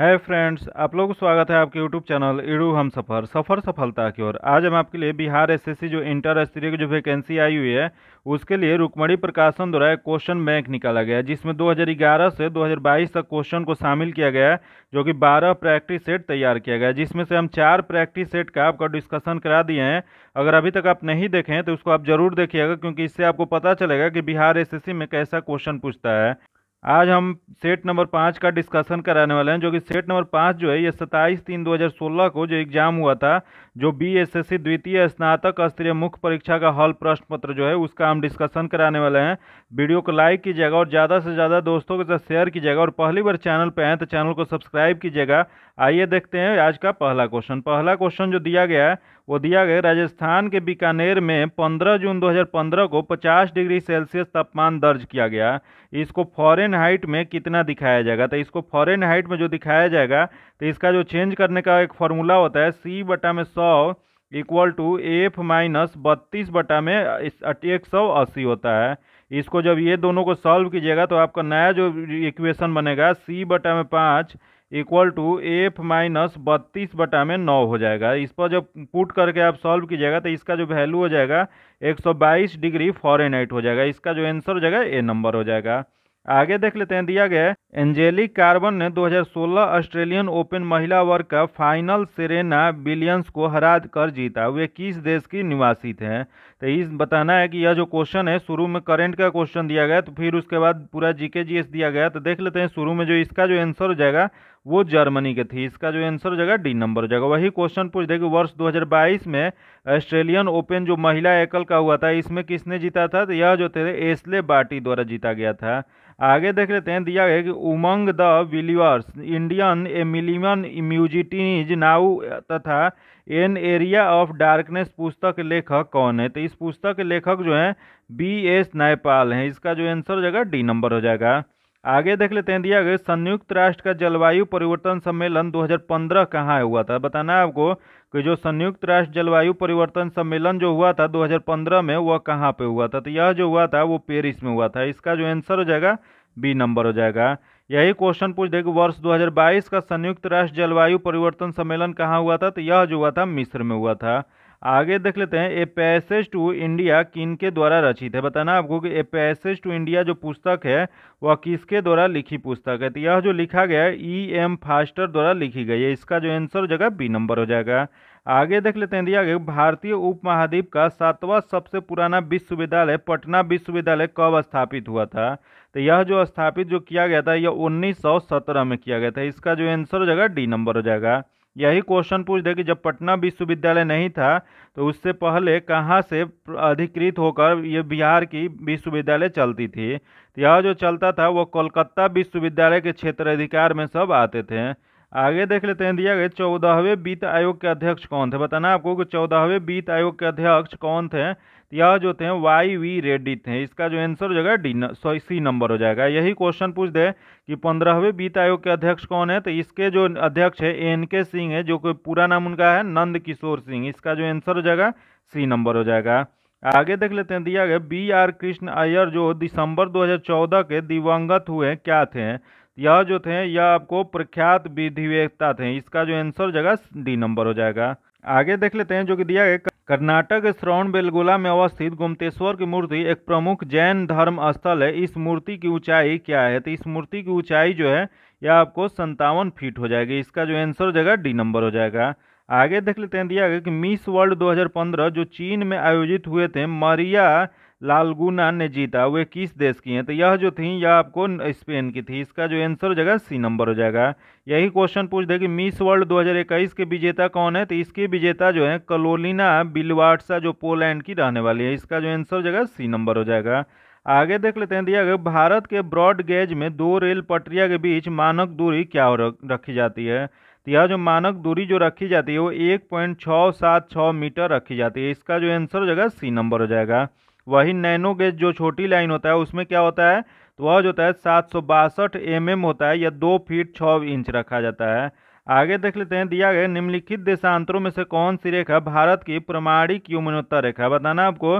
है फ्रेंड्स आप लोगों को स्वागत है आपके यूट्यूब चैनल इडू हम सफ़र सफ़र सफलता की ओर आज हम आपके लिए बिहार एसएससी जो इंटर स्तरीय की जो वैकेंसी आई हुई है उसके लिए रुकमणी प्रकाशन द्वारा एक क्वेश्चन बैंक निकाला गया जिसमें 2011 से 2022 तक क्वेश्चन को शामिल किया गया है जो कि 12 प्रैक्टिस सेट तैयार किया गया जिसमें से हम चार प्रैक्टिस सेट का आपका डिस्कशन करा दिए हैं अगर अभी तक आप नहीं देखें तो उसको आप जरूर देखिएगा क्योंकि इससे आपको पता चलेगा कि बिहार एस में कैसा क्वेश्चन पूछता है आज हम सेट नंबर पाँच का डिस्कशन कराने वाले हैं जो कि सेट नंबर पाँच जो है ये सत्ताईस तीन 2016 को जो एग्जाम हुआ था जो बी एस एस सी द्वितीय स्नातक स्तरीय मुख्य परीक्षा का हॉल प्रश्न पत्र जो है उसका हम डिस्कशन कराने वाले हैं वीडियो को लाइक कीजिएगा और ज़्यादा से ज़्यादा दोस्तों के साथ शेयर कीजिएगा और पहली बार चैनल पर आएँ तो चैनल को सब्सक्राइब कीजिएगा आइए देखते हैं आज का पहला क्वेश्चन पहला क्वेश्चन जो दिया गया है वो दिया गया राजस्थान के बीकानेर में 15 जून 2015 को 50 डिग्री सेल्सियस तापमान दर्ज किया गया इसको फॉरेन हाइट में कितना दिखाया जाएगा तो इसको फॉरेन हाइट में जो दिखाया जाएगा तो इसका जो चेंज करने का एक फॉर्मूला होता है सी बटा में सौ इक्वल टू एफ माइनस बत्तीस बटा में एक सौ अस्सी होता है इसको जब ये दोनों को सॉल्व कीजिएगा तो आपका नया जो इक्वेशन बनेगा सी बटा में पाँच इक्वल टू एफ माइनस बत्तीस बटा में नौ हो जाएगा इस पर जब पुट करके आप सॉल्व कीजिएगा तो इसका जो वैल्यू हो जाएगा 122 डिग्री फॉरेनहाइट हो जाएगा इसका जो आंसर हो जाएगा ए नंबर हो जाएगा आगे देख लेते हैं दिया गया एंजेलिक कार्बन ने 2016 ऑस्ट्रेलियन ओपन महिला वर्ग का फाइनल सेरेना विलियम्स को हरा कर जीता वे किस देश की निवासी थे तो इस बताना है कि यह जो क्वेश्चन है शुरू में करंट का क्वेश्चन दिया गया तो फिर उसके बाद पूरा जीके जीएस दिया गया तो देख लेते हैं शुरू में जो इसका जो आंसर हो जाएगा वो जर्मनी के थी इसका जो आंसर हो जाएगा डी नंबर हो जाएगा वही क्वेश्चन पूछ देगा वर्ष 2022 में ऑस्ट्रेलियन ओपन जो महिला एकल का हुआ था इसमें किसने जीता था तो यह जो थे एसले बाटी द्वारा जीता गया था आगे देख लेते हैं दिया गया कि among the believers Indian a million mutinies now तथा एन एरिया ऑफ डार्कनेस पुस्तक लेखक कौन है तो इस पुस्तक के लेखक जो है बी एस नायपाल हैं इसका जो आंसर हो जाएगा डी नंबर हो जाएगा आगे देख लेते हैं दिया गया संयुक्त राष्ट्र का जलवायु परिवर्तन सम्मेलन 2015 कहाँ हुआ था बताना है आपको कि जो संयुक्त राष्ट्र जलवायु परिवर्तन सम्मेलन जो हुआ था 2015 में वह कहाँ पे हुआ था तो यह जो हुआ था वो पेरिस में हुआ था इसका जो आंसर हो जाएगा बी नंबर हो जाएगा यही क्वेश्चन पूछ देगा वर्ष 2022 का संयुक्त राष्ट्र जलवायु परिवर्तन सम्मेलन कहाँ हुआ था तो यह जो हुआ था मिस्र में हुआ था आगे देख लेते हैं ए पैसेज टू इंडिया किन के द्वारा रचित है बताना आपको कि ए पैसेज टू इंडिया जो पुस्तक है वह किसके द्वारा लिखी पुस्तक है तो यह जो लिखा गया है ई एम फास्टर द्वारा लिखी गई है इसका जो आंसर हो जाएगा बी नंबर हो जाएगा आगे देख लेते हैं दिया गया भारतीय उप महाद्वीप का सातवां सबसे पुराना विश्वविद्यालय पटना विश्वविद्यालय कब स्थापित हुआ था तो यह जो स्थापित जो किया गया था यह 1917 में किया गया था इसका जो आंसर हो जाएगा डी नंबर हो जाएगा यही क्वेश्चन पूछ दे कि जब पटना विश्वविद्यालय नहीं था तो उससे पहले कहाँ से अधिकृत होकर ये बिहार की विश्वविद्यालय चलती थी तो यह जो चलता था वो कोलकाता विश्वविद्यालय के क्षेत्र अधिकार में सब आते थे आगे देख लेते हैं दिया गया चौदहवें वित्त आयोग के अध्यक्ष कौन थे बताना आपको कि चौदहवें वित्त आयोग के अध्यक्ष कौन थे यह जो थे वाई वी रेड्डी थे इसका जो आंसर हो जाएगा डी सॉरी सी नंबर हो जाएगा यही क्वेश्चन पूछ दे कि पंद्रहवें वित्त आयोग के अध्यक्ष कौन है तो इसके जो अध्यक्ष है एन के सिंह है जो कि पूरा नाम उनका है नंद किशोर सिंह इसका जो आंसर हो जाएगा सी नंबर हो जाएगा आगे देख लेते हैं दिया गया बी आर कृष्ण अयर जो दिसंबर 2014 के दिवंगत हुए क्या थे यह जो थे यह आपको प्रख्यात विधिवेत्ता थे इसका जो आंसर जगह डी नंबर हो जाएगा आगे देख लेते हैं जो कि दिया है कर्नाटक श्रवण बेलगोला में अवस्थित गुमतेश्वर की मूर्ति एक प्रमुख जैन धर्म स्थल है इस मूर्ति की ऊंचाई क्या है तो इस मूर्ति की ऊंचाई जो है यह आपको संतावन फीट हो जाएगी इसका जो आंसर हो जाएगा डी नंबर हो जाएगा आगे देख लेते हैं दिया गया कि मिस वर्ल्ड 2015 जो चीन में आयोजित हुए थे मरिया लालगुना ने जीता वे किस देश की हैं तो यह जो थी यह आपको स्पेन की थी इसका जो आंसर हो जाएगा सी नंबर हो जाएगा यही क्वेश्चन पूछ दे कि मिस वर्ल्ड 2021 के विजेता कौन है तो इसके विजेता जो है कलोलिना बिलवाटसा जो पोलैंड की रहने वाली है इसका जो आंसर हो जाएगा सी नंबर हो जाएगा आगे देख लेते हैं दिया गया भारत के ब्रॉड गेज में दो रेल पटरिया के बीच मानक दूरी क्या रखी जाती है तो यह जो मानक दूरी जो रखी जाती है वो एक पॉइंट छः सात छः मीटर रखी जाती है इसका जो आंसर हो जाएगा सी नंबर हो जाएगा वही नैनो गेज जो छोटी लाइन होता है उसमें क्या होता है तो वह जो होता है सात सौ बासठ एम एम होता है या दो फीट छः इंच रखा जाता है आगे देख लेते हैं दिया गया निम्नलिखित देशांतरों में से कौन सी रेखा भारत की प्रमाणिक यमुनोत्तर रेखा बताना आपको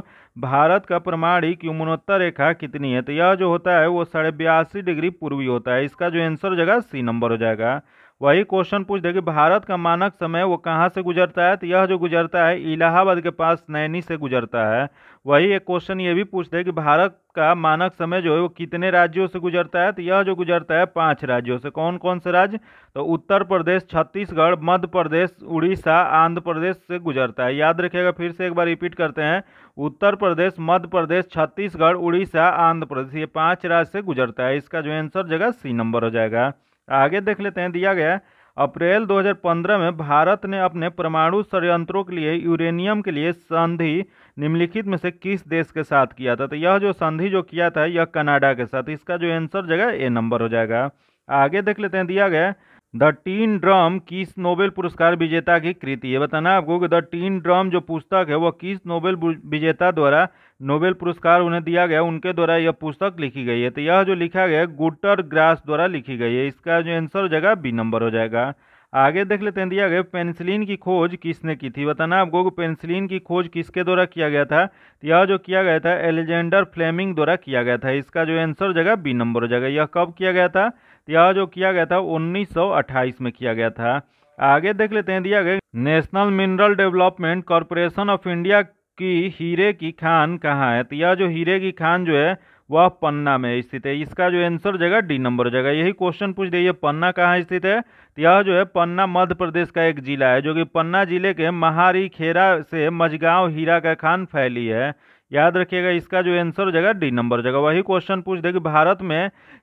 भारत का प्रमाणिक यमुनोत्तर रेखा कितनी है तो यह जो होता है वो साढ़े बयासी डिग्री पूर्वी होता है इसका जो आंसर हो जाएगा सी नंबर हो जाएगा वही क्वेश्चन पूछ दे कि भारत का मानक समय वो कहाँ से गुजरता है तो यह जो गुजरता है इलाहाबाद के पास नैनी से गुजरता है वही एक क्वेश्चन ये भी पूछते हैं कि भारत का मानक समय जो है वो कितने राज्यों से गुजरता है तो यह जो गुजरता है पांच राज्यों से कौन कौन से राज्य तो उत्तर प्रदेश छत्तीसगढ़ मध्य प्रदेश उड़ीसा आंध्र प्रदेश से गुजरता है याद रखिएगा फिर से एक बार रिपीट करते हैं उत्तर प्रदेश मध्य प्रदेश छत्तीसगढ़ उड़ीसा आंध्र प्रदेश ये पाँच राज्य से गुजरता है इसका जो आंसर जगह सी नंबर हो जाएगा आगे देख लेते हैं दिया गया अप्रैल 2015 में भारत ने अपने परमाणु षडयंत्रों के लिए यूरेनियम के लिए संधि निम्नलिखित में से किस देश के साथ किया था तो यह जो संधि जो किया था यह कनाडा के साथ इसका जो आंसर जगह ए नंबर हो जाएगा आगे देख लेते हैं दिया गया द टीन ड्रम किस नोबेल पुरस्कार विजेता की कृति ये बताना आपको कि द टीन ड्रम जो पुस्तक है वह किस नोबेल विजेता द्वारा नोबेल पुरस्कार उन्हें दिया गया उनके द्वारा यह पुस्तक लिखी गई है तो यह जो लिखा गया है गुटर ग्रास द्वारा लिखी गई है इसका जो आंसर हो जाएगा बी नंबर हो जाएगा आगे देख लेते हैं दिया गया पेंसिलिन की खोज किसने की थी बताना आपको कि पेंसिलिन की खोज किसके द्वारा किया गया था तो यह जो किया गया था एलेजेंडर फ्लेमिंग द्वारा किया गया था इसका जो आंसर हो जाएगा बी नंबर हो जाएगा यह कब किया गया था तो यह जो किया गया था 1928 में किया गया था आगे देख लेते हैं दिया गया National Mineral Development Corporation of India की हीरे की खान कहाँ है तो यह जो हीरे की खान जो है वह पन्ना में स्थित है इसका जो आंसर हो जाएगा डी नंबर हो जाएगा यही क्वेश्चन पूछ दिया पन्ना कहाँ स्थित है तो यह जो है पन्ना मध्य प्रदेश का एक जिला है जो कि पन्ना जिले के महारी खेरा से मझगांव हीरा का खान फैली है याद रखिएगा इसका जो आंसर हो जाएगा डी नंबर जगह वही क्वेश्चन पूछ दे कि भारत में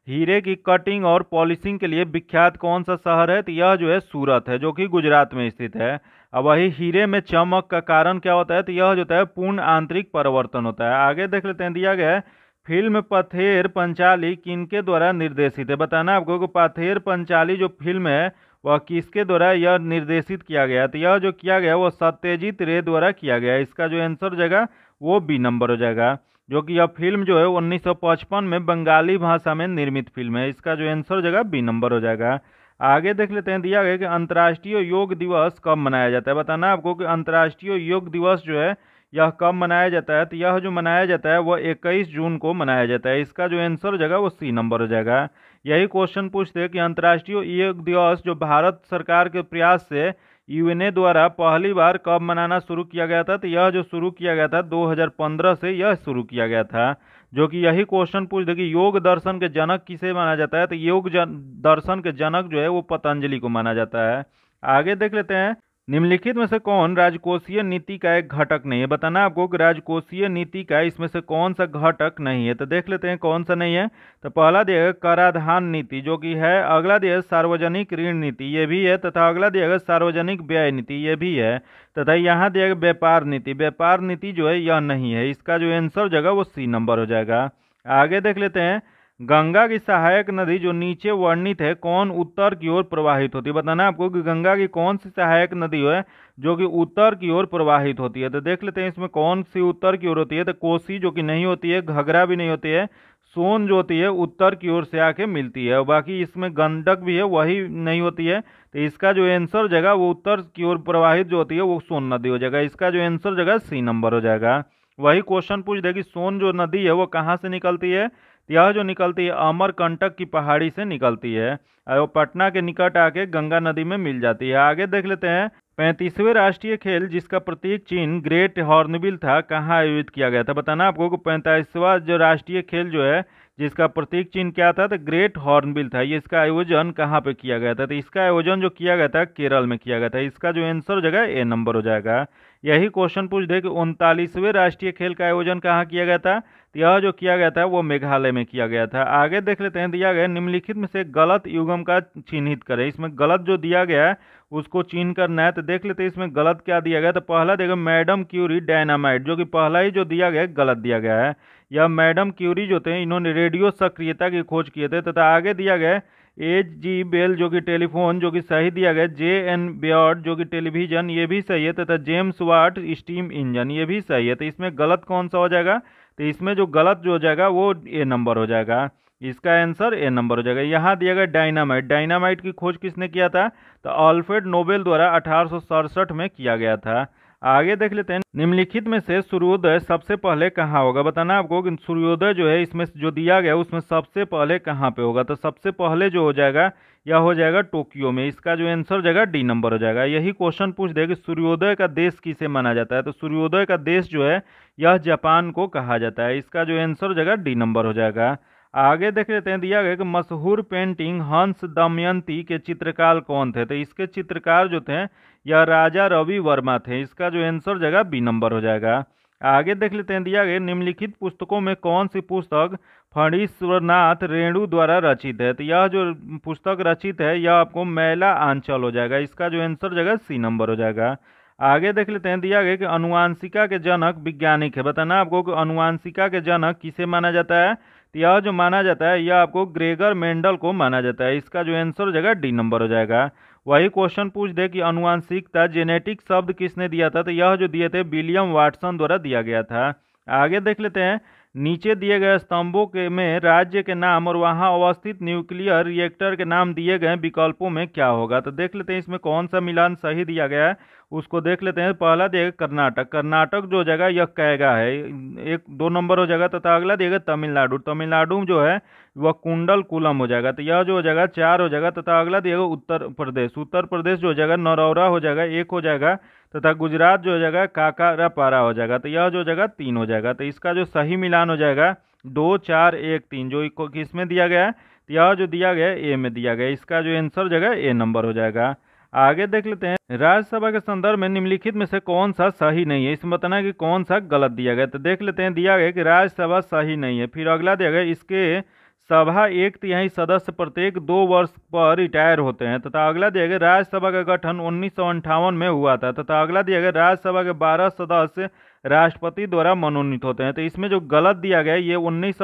हीरे की कटिंग और पॉलिशिंग के लिए विख्यात कौन सा शहर है तो यह जो है सूरत है जो कि गुजरात में स्थित है अब वही हीरे में चमक का कारण क्या होता है तो यह जो होता है पूर्ण आंतरिक परिवर्तन होता है आगे देख लेते हैं दिया गया है फिल्म पथेर पंचाली किनके द्वारा निर्देशित है बताना आपको कि पथेर पंचाली जो फिल्म है वह किसके द्वारा यह निर्देशित किया गया तो यह जो किया गया वह सत्यजीत रे द्वारा किया गया इसका जो आंसर हो जाएगा वो बी नंबर हो जाएगा जो कि यह फिल्म जो है 1955 में बंगाली भाषा में निर्मित फिल्म है इसका जो आंसर हो जाएगा बी नंबर हो जाएगा आगे देख लेते हैं दिया गया कि अंतर्राष्ट्रीय योग दिवस कब मनाया जाता है बताना आपको कि अंतर्राष्ट्रीय योग दिवस जो है यह कब मनाया जाता है तो यह जो मनाया जाता है वह 21 जून को मनाया जाता है इसका जो आंसर हो जाएगा वो सी नंबर हो जाएगा यही क्वेश्चन पूछते हैं कि अंतर्राष्ट्रीय योग दिवस जो भारत सरकार के प्रयास से यूएनए द्वारा पहली बार कब मनाना शुरू किया गया था तो यह जो शुरू किया गया था 2015 से यह शुरू किया गया था जो कि यही क्वेश्चन पूछ दे कि योग दर्शन के जनक किसे माना जाता है तो योग दर्शन के जनक जो है वो पतंजलि को माना जाता है आगे देख लेते हैं निम्नलिखित में से कौन राजकोषीय नीति का एक घटक नहीं है बताना आपको कि राजकोषीय नीति का इसमें से कौन सा घटक नहीं है तो देख लेते हैं कौन सा नहीं है तो पहला दिया गया कराधान नीति जो कि है अगला दिया सार्वजनिक ऋण नीति ये भी है तथा अगला दिया गया सार्वजनिक व्यय नीति ये भी है तथा यहाँ दिया गया व्यापार नीति व्यापार नीति जो है यह नहीं है इसका जो आंसर हो जाएगा वो सी नंबर हो जाएगा आगे देख लेते हैं गंगा की सहायक नदी जो नीचे वर्णित है कौन उत्तर की ओर प्रवाहित होती है बताना आपको कि गंगा की कौन सी सहायक नदी है जो कि उत्तर की ओर प्रवाहित होती है तो देख लेते हैं इसमें कौन सी उत्तर की ओर होती है तो कोसी जो कि नहीं होती है घगरा भी नहीं होती है सोन जो होती है उत्तर की ओर से आके मिलती है और बाकी इसमें गंडक भी है वही नहीं होती है तो इसका जो आंसर जगह वो उत्तर की ओर प्रवाहित जो होती है वो सोन नदी हो जाएगा इसका जो आंसर जगह सी नंबर हो जाएगा वही क्वेश्चन पूछ देगी सोन जो नदी है वो कहाँ से निकलती है यह जो निकलती है अमरकंटक की पहाड़ी से निकलती है और पटना के निकट आके गंगा नदी में मिल जाती है आगे देख लेते हैं पैंतीसवें राष्ट्रीय खेल जिसका प्रतीक चिन्ह ग्रेट हॉर्नबिल था कहाँ आयोजित किया गया था बताना आपको कि पैंतालीसवा जो राष्ट्रीय खेल जो है जिसका प्रतीक चिन्ह क्या था तो ग्रेट हॉर्नबिल था ये इसका आयोजन कहाँ पे किया गया था तो इसका आयोजन जो किया गया था केरल में किया गया था इसका जो आंसर हो जाएगा ए नंबर हो जाएगा यही क्वेश्चन पूछ दे कि उनतालीसवें राष्ट्रीय खेल का आयोजन कहाँ किया गया था तो यह जो किया गया था वो मेघालय में किया गया था आगे देख लेते हैं दिया गया निम्नलिखित में से गलत युगम का चिन्हित करें इसमें गलत जो दिया गया है उसको चिन्ह करना है तो देख लेते हैं इसमें गलत क्या दिया गया तो पहला देखो मैडम क्यूरी डायनामाइट जो कि पहला ही जो दिया गया गलत दिया गया है या मैडम क्यूरी जो थे इन्होंने रेडियो सक्रियता की खोज किए थे तथा आगे दिया गया एच जी बेल जो कि टेलीफोन जो कि सही दिया गया जे एन बियॉर्ड जो कि टेलीविज़न ये भी सही है तथा जेम्स वाट स्टीम इंजन ये भी सही है तो इसमें गलत कौन सा हो जाएगा तो इसमें जो गलत जो हो जाएगा वो ए नंबर हो जाएगा इसका आंसर ए नंबर हो जाएगा यहाँ दिया गया डायनामाइट डायनामाइट की खोज किसने किया था तो अल्फ्रेड नोबेल द्वारा अठारह में किया गया था आगे देख लेते हैं निम्नलिखित में से सूर्योदय सबसे पहले कहाँ होगा बताना आपको कि सूर्योदय जो है इसमें जो दिया गया उसमें सबसे पहले कहाँ पे होगा तो सबसे पहले जो हो जाएगा यह हो जाएगा टोक्यो में इसका जो आंसर जाएगा डी नंबर हो जाएगा यही क्वेश्चन पूछ दे कि सूर्योदय का देश किसे माना जाता है तो सूर्योदय का देश जो है यह जापान को कहा जाता है इसका जो आंसर हो जाएगा डी नंबर हो जाएगा आगे देख लेते हैं दिया गया कि मशहूर पेंटिंग हंस दमयंती के चित्रकार कौन थे तो इसके चित्रकार जो थे यह राजा रवि वर्मा थे इसका जो आंसर जगह बी नंबर हो जाएगा आगे देख लेते हैं दिया गया निम्नलिखित पुस्तकों में कौन सी पुस्तक फणीश्वरनाथ रेणु द्वारा रचित है तो यह जो पुस्तक रचित है यह आपको मैला आंचल हो जाएगा इसका जो आंसर जगह सी नंबर हो जाएगा आगे देख लेते हैं दिया गया कि अनुवांशिका के जनक वैज्ञानिक है बताना आपको कि अनुवांशिका के जनक किसे माना जाता है तो यह जो माना जाता है यह आपको ग्रेगर मेंडल को माना जाता है इसका जो आंसर हो जाएगा डी नंबर हो जाएगा वही क्वेश्चन पूछ दे कि अनुवांशिकता जेनेटिक शब्द किसने दिया था तो यह जो दिए थे विलियम वाटसन द्वारा दिया गया था आगे देख लेते हैं नीचे दिए गए स्तंभों के में राज्य के नाम और वहां अवस्थित न्यूक्लियर रिएक्टर के नाम दिए गए विकल्पों में क्या होगा तो देख लेते हैं इसमें कौन सा मिलान सही दिया गया है उसको देख लेते हैं पहला देगा कर्नाटक कर्नाटक जो जगह यह कहगा है एक दो नंबर हो जाएगा तथा अगला दिएगा तमिलनाडु तमिलनाडु जो है वह कुंडल कुलम हो जाएगा तो यह जो हो जाएगा चार हो जाएगा तथा अगला दिएगा उत्तर प्रदेश उत्तर प्रदेश जो हो जाएगा नरौरा हो जाएगा एक हो जाएगा तथा गुजरात जो हो जाएगा काकारा पारा हो जाएगा तो यह जो हो जाएगा तीन हो जाएगा तो इसका जो सही मिलान हो जाएगा दो चार एक तीन जो में दिया गया है तो यह जो दिया गया है ए में दिया गया इसका जो आंसर हो जाएगा ए नंबर हो जाएगा आगे देख लेते हैं राज्यसभा के संदर्भ में निम्नलिखित में से कौन सा सही नहीं है इसमें बताना है कि कौन सा गलत दिया गया तो देख लेते हैं दिया गया कि राज्यसभा सही नहीं है फिर अगला दिया गया इसके सभा एक तिहाई सदस्य प्रत्येक दो वर्ष पर रिटायर होते हैं तथा अगला दिया गया राज्यसभा का गठन उन्नीस में हुआ था तथा अगला दिया गया राज्यसभा के बारह सदस्य राष्ट्रपति द्वारा मनोनीत होते हैं तो इसमें जो गलत दिया गया ये उन्नीस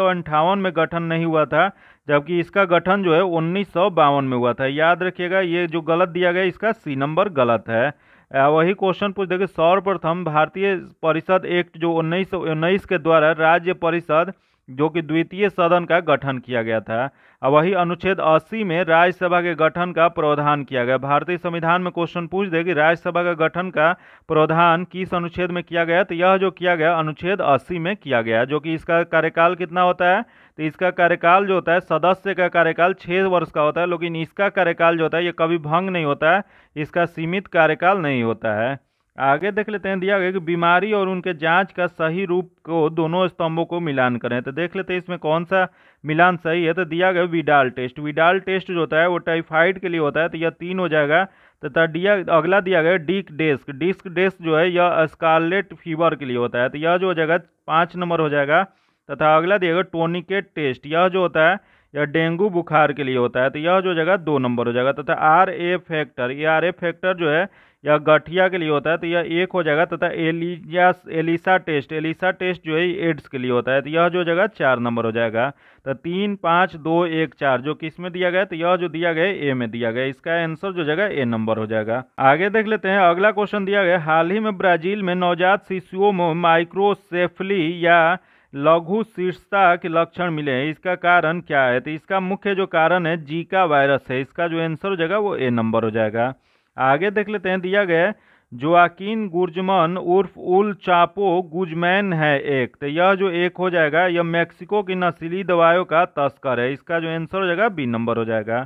में गठन नहीं हुआ था जबकि इसका गठन जो है उन्नीस में हुआ था याद रखिएगा ये जो गलत दिया गया इसका सी नंबर गलत है वही क्वेश्चन पूछ देखिए सर्वप्रथम भारतीय परिषद एक्ट जो उन्नीस उन्नीस के द्वारा राज्य परिषद जो कि द्वितीय सदन का गठन किया गया था और वही अनुच्छेद 80 में राज्यसभा के गठन का प्रावधान किया गया भारतीय संविधान में क्वेश्चन पूछ दे कि राज्यसभा के गठन का प्रावधान किस अनुच्छेद में किया गया तो यह जो किया गया अनुच्छेद 80 में किया गया जो कि इसका कार्यकाल कितना होता है तो इसका कार्यकाल जो होता है सदस्य का कार्यकाल छः वर्ष का होता है लेकिन इसका कार्यकाल जो होता है ये कभी भंग नहीं होता है इसका सीमित कार्यकाल नहीं होता है आगे देख लेते हैं दिया गया कि बीमारी और उनके जांच का सही रूप को दोनों स्तंभों को मिलान करें तो देख लेते हैं इसमें कौन सा मिलान सही है तो दिया गया विडाल टेस्ट विडाल टेस्ट जो होता है वो टाइफाइड के लिए होता है तो यह तीन हो जाएगा तथा तो दिया अगला दिया गया डिस्क डेस्क डिस्क डेस्क जो है यह स्कारलेट फीवर के लिए होता है तो यह जो हो जाएगा पाँच नंबर हो जाएगा तथा अगला दिया गया टोनिकेट टेस्ट यह जो होता है यह डेंगू बुखार के लिए होता है तो यह जो जगह दो नंबर हो जाएगा तथा आर ए फैक्टर ये आर ए फैक्टर जो है या गठिया के लिए होता है तो यह एक हो जाएगा तथा ELISA ELISA test ELISA test जो है एड्स के लिए होता है तो यह जो जगह चार नंबर हो जाएगा तो तीन पाँच दो एक चार जो किस में दिया गया तो यह जो दिया गया ए में दिया गया इसका आंसर जो जगह ए नंबर हो जाएगा आगे देख लेते हैं अगला क्वेश्चन दिया गया हाल ही में ब्राजील में नवजात शिशुओं में माइक्रोसेफली या लघु शीर्षता के लक्षण मिले हैं इसका कारण क्या है तो इसका मुख्य जो कारण है जीका वायरस है इसका जो आंसर हो जाएगा वो ए नंबर हो जाएगा आगे देख लेते हैं दिया गया जोआकिन गुर्जमन उर्फ उल चापो गुजमैन है एक तो यह जो एक हो जाएगा यह मैक्सिको की नशीली दवाओं का तस्कर है इसका जो आंसर हो जाएगा बी नंबर हो जाएगा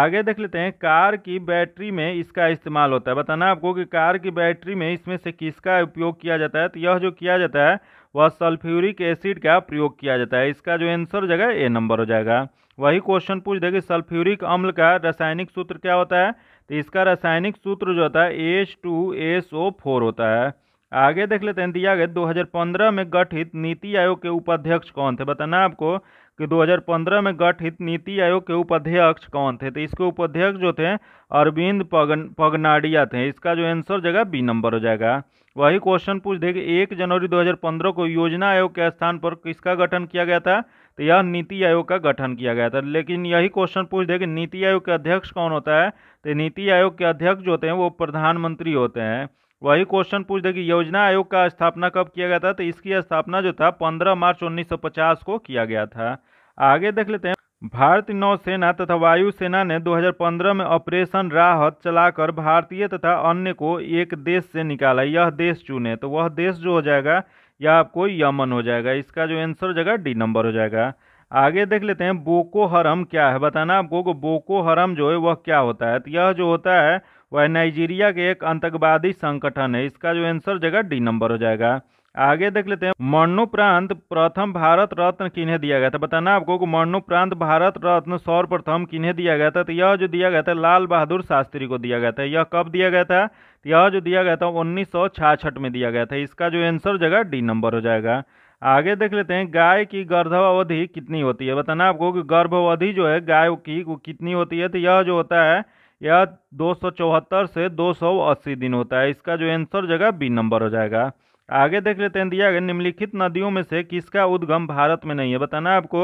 आगे देख लेते हैं कार की बैटरी में इसका इस्तेमाल होता है बताना आपको कि कार की बैटरी में इसमें से किसका उपयोग किया जाता है तो यह जो किया जाता है वह सल्फ्यूरिक एसिड का प्रयोग किया जाता है इसका जो आंसर हो जाएगा ए नंबर हो जाएगा वही क्वेश्चन पूछ देगा सल्फ्यूरिक अम्ल का रासायनिक सूत्र क्या होता है तो इसका रासायनिक सूत्र जो होता है H two S O four होता है आगे देख लेते हैं दिया गया 2015 में गठित नीति आयोग के उपाध्यक्ष कौन थे बताना आपको कि 2015 में गठित नीति आयोग के उपाध्यक्ष कौन थे तो इसके उपाध्यक्ष जो थे अरविंद पगन पगनाडिया थे इसका जो आंसर जगह बी नंबर हो जाएगा वही क्वेश्चन पूछ देगा एक जनवरी 2015 को योजना आयोग के स्थान पर किसका गठन किया गया था तो यह नीति आयोग का गठन किया गया था लेकिन यही क्वेश्चन पूछ दे कि नीति आयोग के अध्यक्ष कौन होता है तो नीति आयोग के अध्यक्ष जो होते हैं वो प्रधानमंत्री होते हैं वही क्वेश्चन पूछ दे कि योजना आयोग का स्थापना कब किया गया था तो इसकी स्थापना जो था पंद्रह मार्च उन्नीस को किया गया था आगे देख लेते हैं भारतीय नौसेना तथा वायुसेना ने 2015 में ऑपरेशन राहत चलाकर भारतीय तथा अन्य को एक देश से निकाला यह देश चुने तो वह देश जो हो जाएगा या आपको यमन हो जाएगा इसका जो आंसर हो जाएगा डी नंबर हो जाएगा आगे देख लेते हैं बोको हरम क्या है बताना आपको कि बोको हरम जो है वह क्या होता है तो यह जो होता है वह नाइजीरिया के एक आतंकवादी संगठन है इसका जो आंसर जगह डी नंबर हो जाएगा आगे देख लेते हैं प्रांत प्रथम भारत रत्न किन्हें दिया गया था बताना आपको कि प्रांत भारत रत्न सर्वप्रथम किन्हें दिया गया था तो यह जो दिया गया था लाल बहादुर शास्त्री को दिया गया था यह कब दिया गया था तो यह जो दिया गया था उन्नीस में दिया गया था इसका जो आंसर हो जाएगा डी नंबर हो जाएगा आगे देख लेते हैं गाय की गर्भावधि कितनी होती है बताना आपको कि गर्भावधि जो है गाय की वो कितनी होती है तो यह जो होता है यह दो से 280 दिन होता है इसका जो आंसर जगह बी नंबर हो जाएगा आगे देख लेते हैं दिया गया निम्नलिखित नदियों में से किसका उद्गम भारत में नहीं है बताना आपको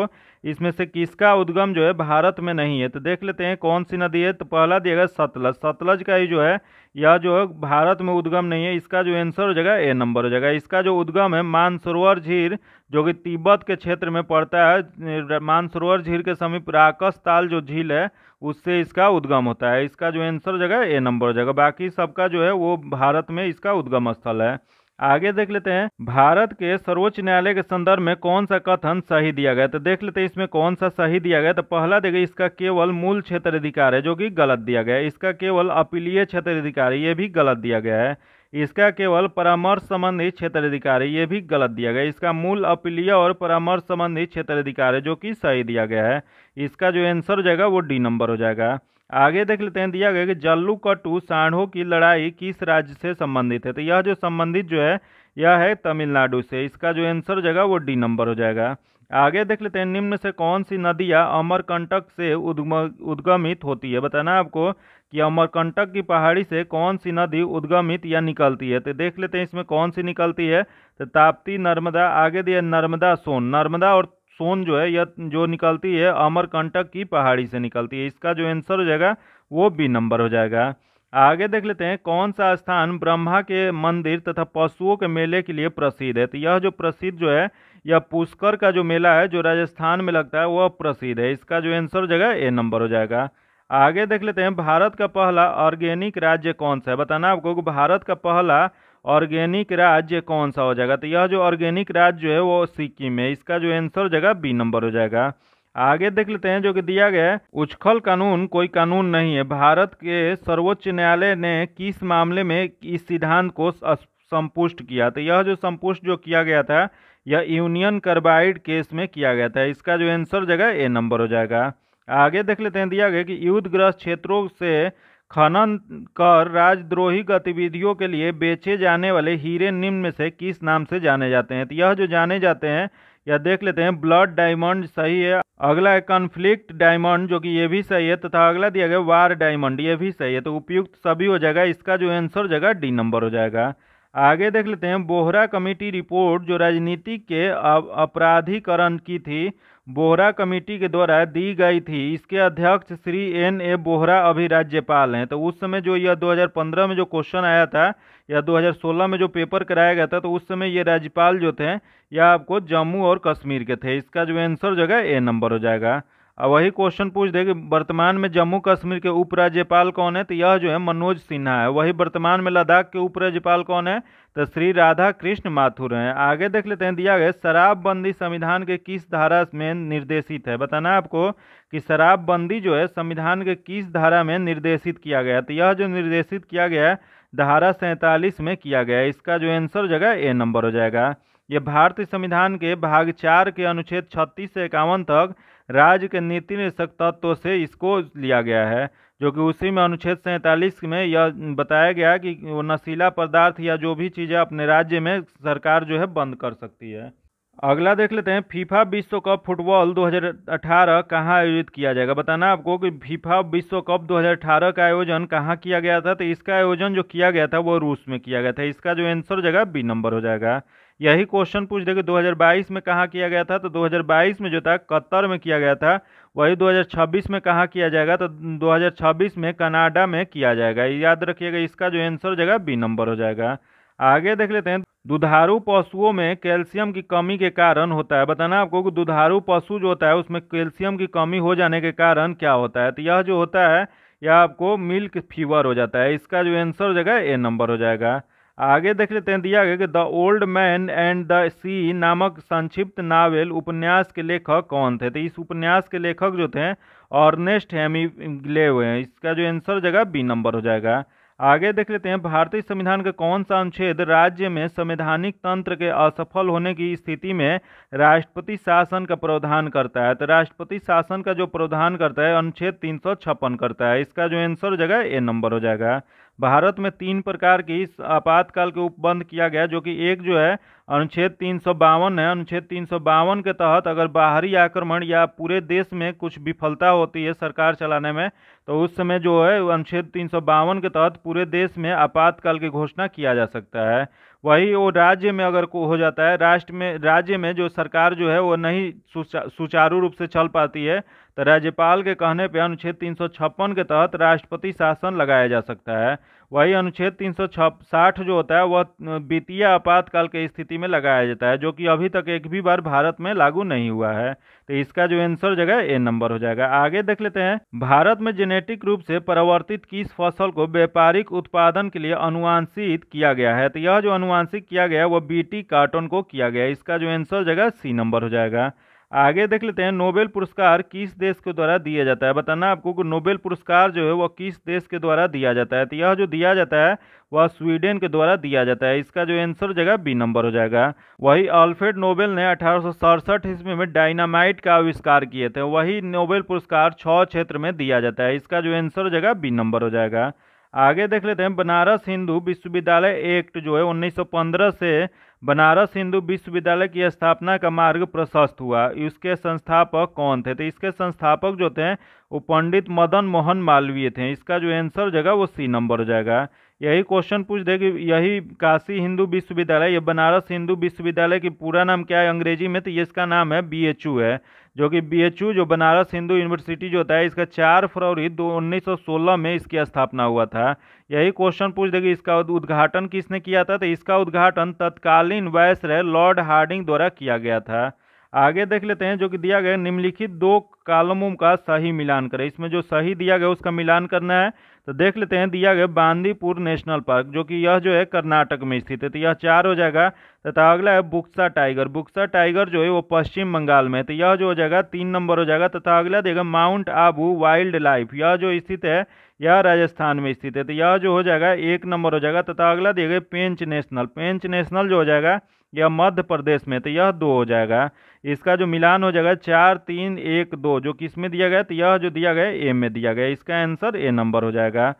इसमें से किसका उद्गम जो है भारत में नहीं है तो देख लेते हैं कौन सी नदी है तो पहला दिया गया सतलज सतलज का ही जो है यह जो है भारत में उद्गम नहीं है इसका जो आंसर हो जाएगा ए नंबर हो जाएगा इसका जो उद्गम है मानसरोवर झील जो कि तिब्बत के क्षेत्र में पड़ता है मानसरोवर झील के समीप राकस ताल जो झील है उससे इसका उद्गम होता है इसका जो आंसर हो जाएगा ए नंबर हो जाएगा बाकी सबका जो है वो भारत में इसका उद्गम स्थल है आगे देख लेते हैं भारत के सर्वोच्च न्यायालय के संदर्भ में कौन सा कथन सही दिया गया तो देख लेते हैं इसमें कौन सा सही दिया गया तो पहला देखिए इसका केवल मूल क्षेत्र अधिकार है जो कि गलत दिया गया है इसका केवल अपीलीय क्षेत्र अधिकार है ये भी गलत दिया गया है इसका केवल परामर्श संबंधी क्षेत्राधिकार है ये भी गलत दिया गया इसका मूल अपीलीय और परामर्श संबंधी क्षेत्राधिकार है जो कि सही दिया गया है इसका जो आंसर हो जाएगा वो डी नंबर हो जाएगा आगे देख लेते हैं दिया गया कि जल्लू कट्टू साढ़ों की लड़ाई किस राज्य से संबंधित है तो यह जो संबंधित जो है यह है तमिलनाडु से इसका जो आंसर हो जाएगा वो डी नंबर हो जाएगा आगे देख लेते हैं निम्न से कौन सी नदियाँ अमरकंटक से उद्गम उद्गमित होती है बताना आपको कि अमरकंटक की पहाड़ी से कौन सी नदी उद्गमित या निकलती है तो देख लेते हैं इसमें कौन सी निकलती है तो ताप्ती नर्मदा आगे दिया नर्मदा सोन नर्मदा और सोन जो है यह जो निकलती है अमरकंटक की पहाड़ी से निकलती है इसका जो आंसर हो जाएगा वो बी नंबर हो जाएगा आगे देख लेते हैं कौन सा स्थान ब्रह्मा के मंदिर तथा पशुओं के मेले के लिए प्रसिद्ध है तो यह जो प्रसिद्ध जो है या पुष्कर का जो मेला है जो राजस्थान में लगता है वह प्रसिद्ध है इसका जो आंसर जगह ए नंबर हो जाएगा आगे देख लेते हैं भारत का पहला ऑर्गेनिक राज्य कौन सा है बताना आपको कि भारत का पहला ऑर्गेनिक राज्य कौन सा हो जाएगा तो यह जो ऑर्गेनिक राज्य है वो सिक्किम है इसका जो आंसर जगह बी नंबर हो जाएगा आगे देख लेते हैं जो कि दिया गया है उछखल कानून कोई कानून नहीं है भारत के सर्वोच्च न्यायालय ने किस मामले में इस सिद्धांत को संपुष्ट किया तो यह जो संपुष्ट जो किया गया था यह यूनियन कार्बाइड केस में किया गया था इसका जो आंसर जगह ए नंबर हो जाएगा आगे देख लेते हैं दिया गया कि युद्धग्रस्त क्षेत्रों से खनन कर राजद्रोही गतिविधियों के लिए बेचे जाने वाले हीरे निम्न में से किस नाम से जाने जाते हैं तो यह जो जाने जाते हैं यह देख लेते हैं ब्लड डायमंड सही है अगला है कन्फ्लिक्ट डायमंड जो कि ये भी सही है तथा अगला दिया गया वार डायमंड ये भी सही है तो उपयुक्त सभी हो जाएगा इसका जो आंसर हो जाएगा डी नंबर हो जाएगा आगे देख लेते हैं बोहरा कमेटी रिपोर्ट जो राजनीति के अपराधीकरण की थी बोहरा कमेटी के द्वारा दी गई थी इसके अध्यक्ष श्री एन ए बोहरा अभी राज्यपाल हैं तो उस समय जो यह 2015 में जो क्वेश्चन आया था या 2016 में जो पेपर कराया गया था तो उस समय ये राज्यपाल जो थे यह आपको जम्मू और कश्मीर के थे इसका जो आंसर जो है ए नंबर हो जाएगा वही क्वेश्चन पूछ दे कि वर्तमान में जम्मू कश्मीर के उपराज्यपाल कौन है तो यह जो है मनोज सिन्हा है वही वर्तमान में लद्दाख के उपराज्यपाल कौन है तो श्री राधा कृष्ण माथुर हैं आगे देख लेते हैं दिया गया शराबबंदी संविधान के किस धारा में निर्देशित है बताना है आपको कि शराबबंदी जो है संविधान के किस धारा में निर्देशित किया गया तो यह जो निर्देशित किया गया है धारा सैंतालीस में किया गया है इसका जो आंसर जगह ए नंबर हो जाएगा ये भारतीय संविधान के भाग चार के अनुच्छेद छत्तीस से इक्यावन तक राज्य के नीति निषक तत्व से इसको लिया गया है जो कि उसी में अनुच्छेद सैंतालीस में यह बताया गया कि वो नशीला पदार्थ या जो भी चीज़ें अपने राज्य में सरकार जो है बंद कर सकती है अगला देख लेते हैं फीफा विश्व कप फुटबॉल 2018 कहाँ आयोजित किया जाएगा बताना आपको कि फीफा विश्व कप 2018 का आयोजन कहाँ किया गया था तो इसका आयोजन जो किया गया था वो रूस में किया गया था इसका जो आंसर जगह बी नंबर हो जाएगा यही क्वेश्चन पूछ देंगे 2022 में कहाँ किया गया था तो 2022 में जो था कतर में किया गया था वही 2026 में कहाँ किया जाएगा तो 2026 में कनाडा में किया जाएगा याद रखिएगा इसका जो आंसर हो जाएगा बी नंबर हो जाएगा आगे देख लेते हैं दुधारू पशुओं में कैल्शियम की कमी के कारण होता है बताना आपको कि दुधारू पशु जो होता है उसमें कैल्शियम की कमी हो जाने के कारण क्या होता है तो यह जो होता है यह आपको मिल्क फीवर हो जाता है इसका जो आंसर हो जाएगा ए नंबर हो जाएगा आगे देख लेते हैं दिया गया कि the old man and the sea नामक संक्षिप्त नावेल उपन्यास के लेखक कौन थे तो इस उपन्यास के लेखक जो थे ऑर्नेस्ट हेमी ग्ले हुए हैं इसका जो आंसर जगह बी नंबर हो जाएगा आगे देख लेते हैं भारतीय संविधान का कौन सा अनुच्छेद राज्य में संवैधानिक तंत्र के असफल होने की स्थिति में राष्ट्रपति शासन का प्रावधान करता है तो राष्ट्रपति शासन का जो प्रावधान करता है अनुच्छेद तीन करता है इसका जो आंसर हो जाएगा ए नंबर हो जाएगा भारत में तीन प्रकार की आपातकाल के उपबंध किया गया जो कि एक जो है अनुच्छेद तीन है अनुच्छेद तीन के तहत अगर बाहरी आक्रमण या पूरे देश में कुछ विफलता होती है सरकार चलाने में तो उस समय जो है अनुच्छेद तीन के तहत पूरे देश में आपातकाल की घोषणा किया जा सकता है वही वो राज्य में अगर को हो जाता है राष्ट्र में राज्य में जो सरकार जो है वो नहीं सुचारू रूप से चल पाती है तो राज्यपाल के कहने पर अनुच्छेद तीन के तहत राष्ट्रपति शासन लगाया जा सकता है वही अनुच्छेद साठ जो होता है वह वित्तीय आपातकाल की स्थिति में लगाया जाता है जो कि अभी तक एक भी बार भारत में लागू नहीं हुआ है तो इसका जो आंसर जगह ए नंबर हो जाएगा आगे देख लेते हैं भारत में जेनेटिक रूप से परिवर्तित किस फसल को व्यापारिक उत्पादन के लिए अनुवांशित किया गया है तो यह जो अनुवांशित किया गया वह बी कार्टन को किया गया इसका जो आंसर जगह सी नंबर हो जाएगा आगे देख लेते हैं नोबेल पुरस्कार किस देश के द्वारा दिया जाता है बताना आपको कि नोबेल पुरस्कार जो है वह किस देश के द्वारा दिया जाता है तो यह जो दिया जाता है वह स्वीडन के द्वारा दिया जाता है इसका जो आंसर हो जाएगा बी नंबर हो जाएगा वही अल्फ्रेड नोबेल ने अठारह ईस्वी में डायनामाइट का आविष्कार किए थे वही नोबेल पुरस्कार छः क्षेत्र में दिया जाता है इसका जो आंसर हो जाएगा बी नंबर हो जाएगा आगे देख लेते हैं बनारस हिंदू विश्वविद्यालय एक्ट जो है 1915 से बनारस हिंदू विश्वविद्यालय की स्थापना का मार्ग प्रशस्त हुआ इसके संस्थापक कौन थे तो इसके संस्थापक जो थे वो पंडित मदन मोहन मालवीय थे इसका जो आंसर जगह वो सी नंबर जाएगा यही क्वेश्चन पूछ दे कि यही काशी हिंदू विश्वविद्यालय ये बनारस हिंदू विश्वविद्यालय की पूरा नाम क्या है अंग्रेजी में तो ये इसका नाम है बी है जो कि बी जो बनारस हिंदू यूनिवर्सिटी जो होता है इसका चार फरवरी दो उन्नीस में इसकी स्थापना हुआ था यही क्वेश्चन पूछ देगी इसका उद्घाटन किसने किया था तो इसका उद्घाटन तत्कालीन वायसराय लॉर्ड हार्डिंग द्वारा किया गया था आगे देख लेते हैं जो कि दिया गया निम्नलिखित दो कालमों का सही मिलान करें इसमें जो सही दिया गया उसका मिलान करना है तो देख लेते हैं दिया गया बांदीपुर नेशनल पार्क जो कि यह जो है कर्नाटक में स्थित है तो यह चार हो जाएगा तथा अगला है बुक्सा टाइगर बुक्सा टाइगर जो है वो पश्चिम बंगाल में है तो यह जो हो जाएगा तीन नंबर हो जाएगा तथा अगला देगा माउंट आबू वाइल्ड लाइफ यह जो स्थित है यह राजस्थान में स्थित है तो यह जो हो जाएगा एक नंबर हो जाएगा तथा अगला देगा पेंच नेशनल पेंच नेशनल जो हो जाएगा यह मध्य प्रदेश में तो यह दो हो जाएगा इसका जो मिलान हो जाएगा चार तीन एक दो जो किस में दिया गया तो यह जो दिया गया ए में दिया गया इसका आंसर ए नंबर हो जाएगा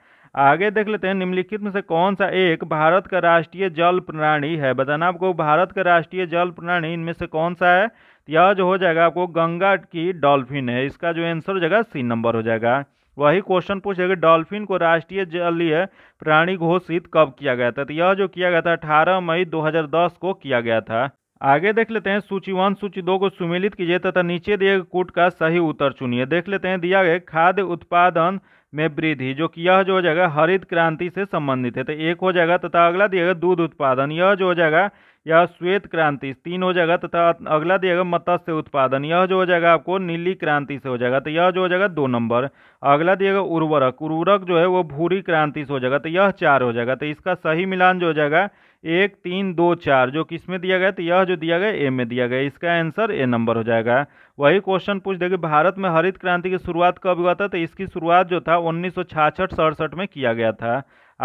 आगे देख लेते हैं निम्नलिखित में से कौन सा एक भारत का राष्ट्रीय जल प्रणाली है बताना आपको भारत का राष्ट्रीय जल प्रणाली इनमें से कौन सा है तो यह जो हो जाएगा आपको गंगा की डॉल्फिन है इसका जो आंसर हो जाएगा सी नंबर हो जाएगा वही क्वेश्चन पूछेगा डॉल्फिन को राष्ट्रीय जलीय प्राणी घोषित कब किया गया था तो यह जो किया गया था 18 मई 2010 को किया गया था आगे देख लेते हैं सूची वन सूची दो को सुमिलित कीजिए तथा नीचे दिए गए कूट का सही उत्तर चुनिए देख लेते हैं दिया गया खाद्य उत्पादन में वृद्धि जो कि यह जो हो जाएगा हरित क्रांति से संबंधित है तो एक हो जाएगा तथा अगला दिया गया दूध उत्पादन यह जो हो जाएगा यह श्वेत क्रांति तीन हो जाएगा तथा अगला दिया गया मत्स्य उत्पादन यह जो हो जाएगा आपको नीली क्रांति से हो जाएगा तो यह जो हो जाएगा दो नंबर अगला दिया गया उर्वरक उर्वरक जो है वो भूरी क्रांति से हो जाएगा तो यह चार हो जाएगा तो इसका सही मिलान जो हो जाएगा एक तीन दो चार जो किस में दिया गया तो यह जो दिया गया ए में दिया गया इसका आंसर ए नंबर हो जाएगा वही क्वेश्चन पूछ देगी भारत में हरित क्रांति की शुरुआत कब हुआ था तो इसकी शुरुआत जो था उन्नीस सौ में किया गया था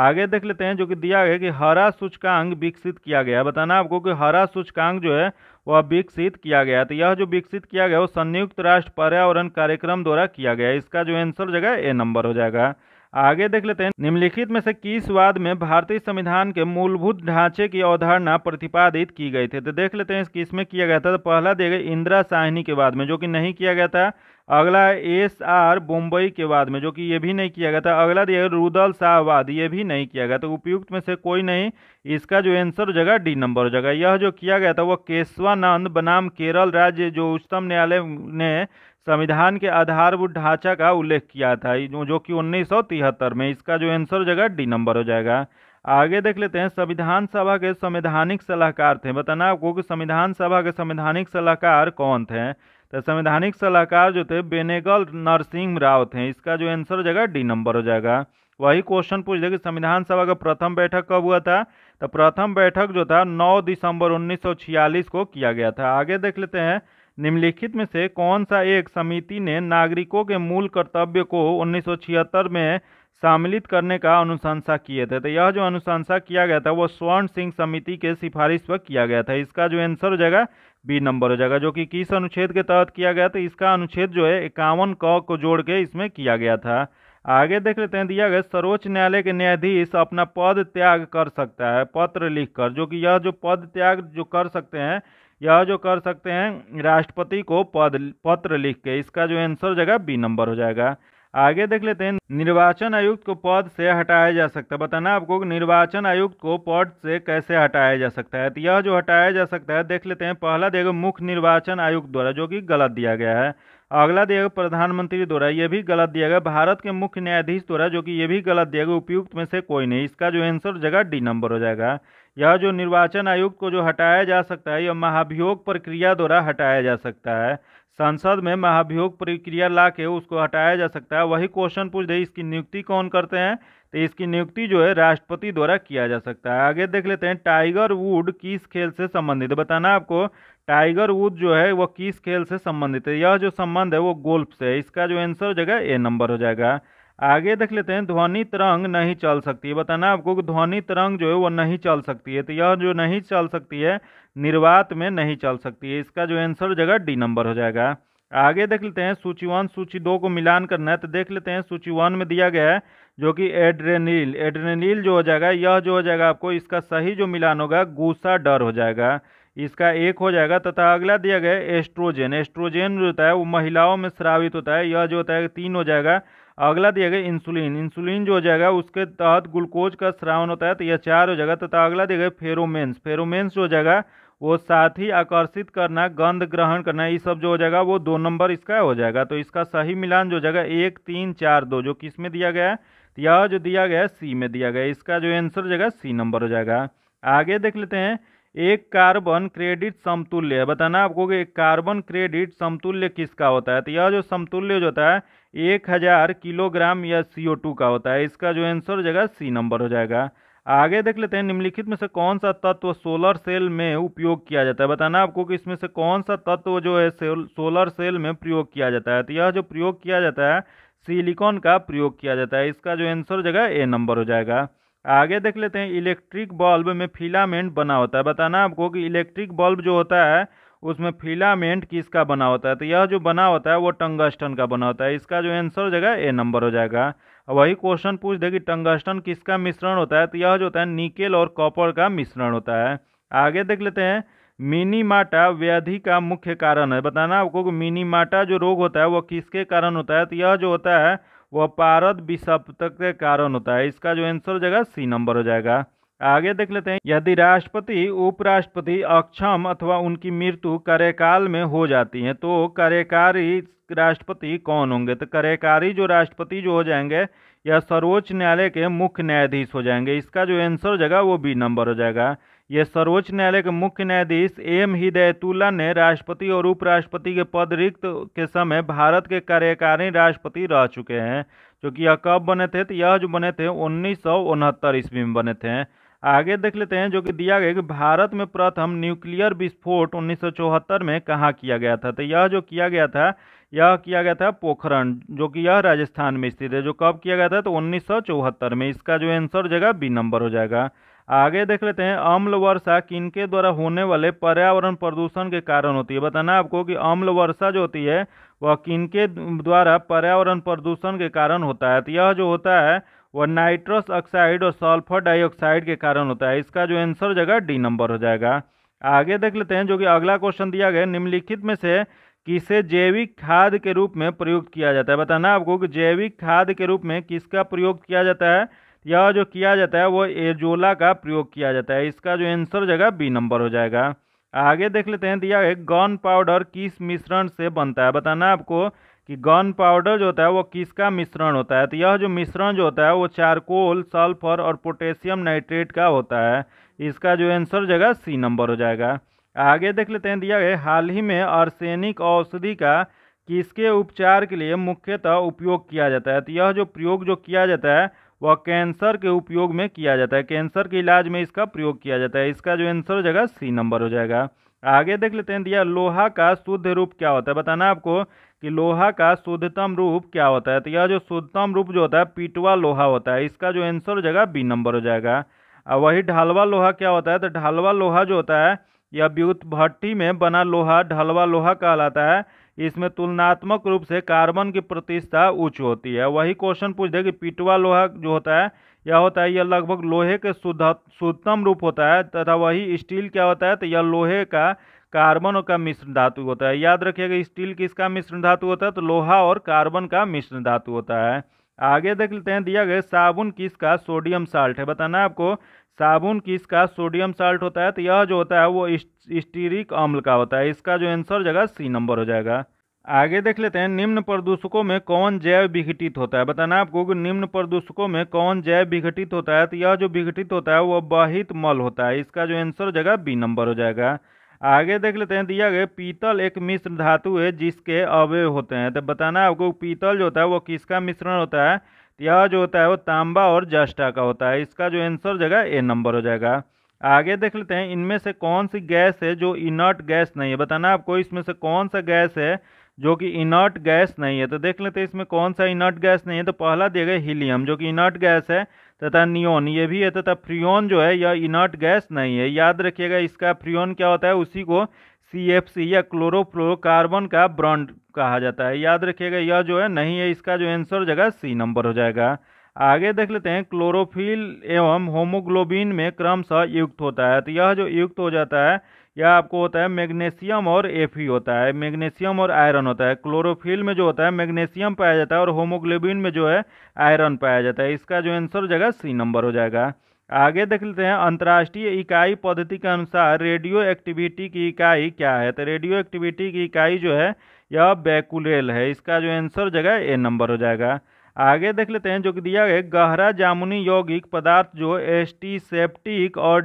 आगे देख लेते हैं जो कि दिया गया कि हरा सूचकांक विकसित किया गया बताना आपको कि हरा सूचकांक जो है वह विकसित किया गया तो यह जो विकसित किया गया वो संयुक्त राष्ट्र पर्यावरण कार्यक्रम द्वारा किया गया इसका जो आंसर हो जाएगा ए नंबर हो जाएगा आगे देख लेते हैं निम्नलिखित में से किस वाद में भारतीय संविधान के मूलभूत ढांचे की अवधारणा प्रतिपादित की गई थी तो देख लेते हैं किसमें किया गया था तो पहला दे गया इंदिरा साहिनी के बाद में जो कि नहीं किया गया था अगला एस आर बोम्बई के बाद में जो कि ये भी नहीं किया गया था अगला दिया गया रुदल शाहवाद ये भी नहीं किया गया था तो उपयुक्त में से कोई नहीं इसका जो आंसर हो जाएगा डी नंबर हो जाएगा यह जो किया गया था वह केशवानंद बनाम केरल राज्य जो उच्चतम न्यायालय ने संविधान के आधारभूत ढांचा का उल्लेख किया था जो कि उन्नीस में इसका जो आंसर हो जाएगा डी नंबर हो जाएगा आगे देख लेते हैं संविधान सभा के संवैधानिक सलाहकार थे बताना आपको कि संविधान सभा के संवैधानिक सलाहकार कौन थे तो संवैधानिक सलाहकार जो थे बेनेगल नरसिंह राव थे इसका जो आंसर हो जाएगा डी नंबर हो जाएगा वही क्वेश्चन पूछ देगा संविधान सभा का प्रथम बैठक कब हुआ था तो प्रथम बैठक जो था 9 दिसंबर 1946 को किया गया था आगे देख लेते हैं निम्नलिखित में से कौन सा एक समिति ने नागरिकों के मूल कर्तव्य को उन्नीस में सम्मिलित करने का अनुशंसा किए थे तो यह जो अनुशंसा किया गया था वो स्वर्ण सिंह समिति के सिफारिश पर किया गया था इसका जो आंसर हो जाएगा बी नंबर हो जाएगा जो कि किस अनुच्छेद के तहत किया गया था इसका अनुच्छेद जो है इक्यावन क को जोड़ के इसमें किया गया था आगे देख लेते हैं दिया गया सर्वोच्च न्यायालय के न्यायाधीश अपना पद त्याग कर सकता है पत्र लिखकर जो कि यह जो पद त्याग जो कर सकते हैं यह जो कर सकते हैं राष्ट्रपति को पद पत्र लिख के इसका जो आंसर जगह बी नंबर हो जाएगा आगे देख लेते हैं निर्वाचन आयुक्त को पद से हटाया जा सकता है बताना आपको निर्वाचन आयुक्त को पद से कैसे हटाया जा सकता है तो यह जो हटाया जा सकता है देख लेते हैं पहला देगा मुख्य निर्वाचन आयुक्त द्वारा जो कि गलत दिया गया है अगला देगा प्रधानमंत्री द्वारा यह भी गलत दिया गया भारत के मुख्य न्यायाधीश द्वारा जो कि ये भी गलत दिया गया उपयुक्त में से कोई नहीं इसका जो आंसर जगह डी नंबर हो जाएगा यह जो निर्वाचन आयुक्त को जो हटाया जा सकता है यह महाभियोग प्रक्रिया द्वारा हटाया जा सकता है संसद में महाभियोग प्रक्रिया ला के उसको हटाया जा सकता है वही क्वेश्चन पूछ दे इसकी नियुक्ति कौन करते हैं तो इसकी नियुक्ति जो है राष्ट्रपति द्वारा किया जा सकता है आगे देख लेते हैं टाइगर वुड किस खेल से संबंधित बताना आपको टाइगर वुड जो है वह किस खेल से संबंधित है यह जो संबंध है वो गोल्फ से है इसका जो आंसर हो जाएगा ए नंबर हो जाएगा आगे देख लेते हैं ध्वनि तरंग नहीं चल सकती है बताना आपको कि ध्वनि तरंग जो है वो नहीं चल सकती है तो यह जो नहीं चल सकती है निर्वात में नहीं चल सकती है इसका जो आंसर हो जाएगा डी नंबर हो जाएगा आगे देख लेते हैं सूची वन सूची दो को मिलान करना है तो देख लेते हैं सूची वन में दिया गया है जो कि एड्रेनिल एड्रेनिल जो हो जाएगा यह जो हो जाएगा आपको इसका सही जो मिलान होगा गुस्सा डर हो जाएगा इसका एक हो जाएगा तथा अगला दिया गया एस्ट्रोजेन एस्ट्रोजेन जो होता है वो महिलाओं में श्रावित होता है यह जो होता है तीन हो जाएगा अगला दिया गया इंसुलिन इंसुलिन जो हो जाएगा उसके तहत ग्लूकोज का श्रावण होता है तो यह चार हो जाएगा तथा अगला दिया गया फेरोमेंस फेरोमेंस जो हो जाएगा वो साथ ही आकर्षित करना गंध ग्रहण करना ये सब जो हो जाएगा वो दो नंबर इसका हो जाएगा तो इसका सही मिलान जो हो जाएगा एक तीन चार दो जो किस में दिया गया है यह जो दिया गया है सी में दिया गया इसका जो आंसर हो जाएगा सी नंबर हो जाएगा आगे देख लेते हैं एक कार्बन क्रेडिट समतुल्य बताना आपको कि कार्बन क्रेडिट समतुल्य किसका होता है तो यह जो समतुल्य जो होता है एक हज़ार किलोग्राम या सी का होता है इसका जो आंसर हो जाएगा सी नंबर हो जाएगा आगे देख लेते हैं निम्नलिखित में से कौन सा तत्व सोलर सेल में उपयोग किया जाता है बताना आपको कि इसमें से कौन सा तत्व जो है सोलर सेल में प्रयोग किया जाता है तो यह जो प्रयोग किया जाता है सिलिकॉन का प्रयोग किया जाता है इसका जो आंसर हो जाएगा ए नंबर हो जाएगा आगे देख लेते हैं इलेक्ट्रिक बल्ब में फिलामेंट बना होता है बताना आपको कि इलेक्ट्रिक बल्ब जो होता है उसमें फिलामेंट किसका बना होता है तो यह जो बना होता है वो टंगस्टन का बना होता है इसका जो आंसर हो जाएगा ए नंबर हो जाएगा वही क्वेश्चन पूछ दे कि टंगस्टन किसका मिश्रण होता है तो यह जो होता है निकेल और कॉपर का मिश्रण होता है आगे देख लेते हैं मिनीमाटा व्याधि का मुख्य कारण है बताना आपको कि मिनीमाटा जो रोग होता है वह किसके कारण होता है तो यह जो होता है वह पारद विषप्तक के कारण होता है इसका जो आंसर हो जाएगा सी नंबर हो जाएगा आगे देख लेते हैं यदि राष्ट्रपति उपराष्ट्रपति अक्षम अथवा उनकी मृत्यु कार्यकाल में हो जाती है तो कार्यकारी राष्ट्रपति कौन होंगे तो कार्यकारी जो राष्ट्रपति जो हो जाएंगे या सर्वोच्च न्यायालय के मुख्य न्यायाधीश हो जाएंगे इसका जो आंसर हो जाएगा वो बी नंबर हो जाएगा ये सर्वोच्च न्यायालय के मुख्य न्यायाधीश एम हिदयतुल्ला ने राष्ट्रपति और उपराष्ट्रपति के पद रिक्त के समय भारत के कार्यकारी राष्ट्रपति रह चुके हैं जो कि यह कब बने थे तो यह जो बने थे उन्नीस सौ ईस्वी में बने थे आगे देख लेते हैं जो कि दिया गया कि भारत में प्रथम न्यूक्लियर विस्फोट 1974 में कहाँ किया गया था तो यह जो किया गया था यह किया गया था पोखरण जो कि यह राजस्थान में स्थित है जो कब किया गया था तो उन्नीस में इसका जो आंसर हो जाएगा बी नंबर हो जाएगा आगे देख लेते हैं अम्ल वर्षा किनके द्वारा होने वाले पर्यावरण प्रदूषण के कारण होती है बताना आपको कि अम्ल वर्षा जो होती है वह किनके द्वारा पर्यावरण प्रदूषण के कारण होता है तो यह जो होता है वह नाइट्रस ऑक्साइड और सल्फर डाइऑक्साइड के कारण होता है इसका जो आंसर हो जाएगा डी नंबर हो जाएगा आगे देख लेते हैं जो कि अगला क्वेश्चन दिया गया निम्नलिखित में से किसे जैविक खाद के रूप में प्रयुक्त किया जाता है बताना आपको कि जैविक खाद के रूप में किसका प्रयोग किया जाता है यह जो किया जाता है वो एजोला का प्रयोग किया जाता है इसका जो आंसर हो जाएगा बी नंबर हो जाएगा आगे देख लेते हैं दिया है गन पाउडर किस मिश्रण से बनता है बताना आपको कि गन पाउडर जो होता है वो किसका मिश्रण होता है तो यह जो मिश्रण जो होता है वो चारकोल सल्फर और पोटेशियम नाइट्रेट का होता है इसका जो आंसर जगह सी नंबर हो जाएगा आगे देख लेते हैं दिया गया हाल ही में आर्सेनिक औषधि का किसके उपचार के लिए मुख्यतः उपयोग किया जाता है तो यह जो प्रयोग जो किया जाता है वह कैंसर के उपयोग में किया जाता है कैंसर के इलाज में इसका प्रयोग किया जाता है इसका जो आंसर हो जाएगा सी नंबर हो जाएगा आगे देख लेते हैं दिया लोहा का शुद्ध रूप क्या होता है बताना आपको कि लोहा का शुद्धतम रूप क्या होता है तो यह जो शुद्धतम रूप जो होता है पीटवा लोहा होता है इसका जो आंसर हो जाएगा बी नंबर हो जाएगा और वही ढालवा लोहा क्या होता है तो ढालवा लोहा जो होता है यह व्युत भट्टी में बना लोहा ढलवा लोहा कहलाता है इसमें तुलनात्मक रूप से कार्बन की प्रतिष्ठा उच्च होती है वही क्वेश्चन पूछ दे कि पीटवा लोहा जो होता है यह होता है यह लगभग लोहे के शुद्ध शुद्धतम रूप होता है तथा वही स्टील क्या होता है तो यह लोहे का कार्बन और का मिश्र धातु होता है याद रखिएगा स्टील किसका मिश्र धातु होता है तो लोहा और कार्बन का मिश्र धातु होता है आगे देख लेते हैं दिया गया साबुन किसका सोडियम साल्ट है बताना है आपको साबुन किसका सोडियम साल्ट होता है तो यह जो होता है वो स्टीरिक अम्ल का होता है इसका जो आंसर हो जाएगा सी नंबर हो जाएगा आगे देख लेते हैं निम्न प्रदूषकों में कौन जैव विघटित होता है बताना आपको कि निम्न प्रदूषकों में कौन जैव विघटित होता है तो यह जो विघटित होता है वह बाहित मल होता है इसका जो आंसर हो जाएगा बी नंबर हो जाएगा आगे देख लेते हैं दिया गया पीतल एक मिश्र धातु है जिसके अवय होते हैं तो बताना आपको पीतल जो होता है वो किसका मिश्रण होता है तो यह जो होता है वो तांबा और जस्टा का होता है इसका जो आंसर हो जाएगा ए नंबर हो जाएगा आगे देख लेते हैं इनमें से कौन सी गैस है जो इनर्ट गैस नहीं है बताना आपको इसमें से कौन सा गैस है जो कि इनर्ट गैस नहीं है तो देख लेते हैं इसमें कौन सा इनर्ट गैस नहीं है तो पहला दिया गया हीलियम जो कि इनर्ट गैस है तथा नियोन ये भी है तथा फ्रियोन जो है यह इनर्ट गैस नहीं है याद रखिएगा इसका फ्रियोन क्या होता है उसी को सी या क्लोरोफ्लोरोबन का ब्रांड कहा जाता है याद रखिएगा यह जो है नहीं है इसका जो आंसर जगह सी नंबर हो जाएगा आगे देख लेते हैं क्लोरोफिल एवं होमोग्लोबिन में क्रमशः युक्त होता है तो यह जो युक्त हो जाता है या आपको होता है मैग्नीशियम और एफ होता है मैग्नीशियम और आयरन होता है क्लोरोफिल में जो होता है मैग्नीशियम पाया जाता है और होमोग्लोबिन में जो है आयरन पाया जाता है इसका जो आंसर हो जाएगा सी नंबर हो जाएगा आगे देख लेते हैं अंतर्राष्ट्रीय इकाई पद्धति के अनुसार रेडियो एक्टिविटी की इकाई क्या है तो रेडियो एक्टिविटी की इकाई जो है यह बैकुलेल है इसका जो आंसर हो जाएगा ए नंबर हो जाएगा आगे देख लेते हैं जो कि दिया है गहरा जामुनी यौगिक पदार्थ जो एस्टीसेप्टिक और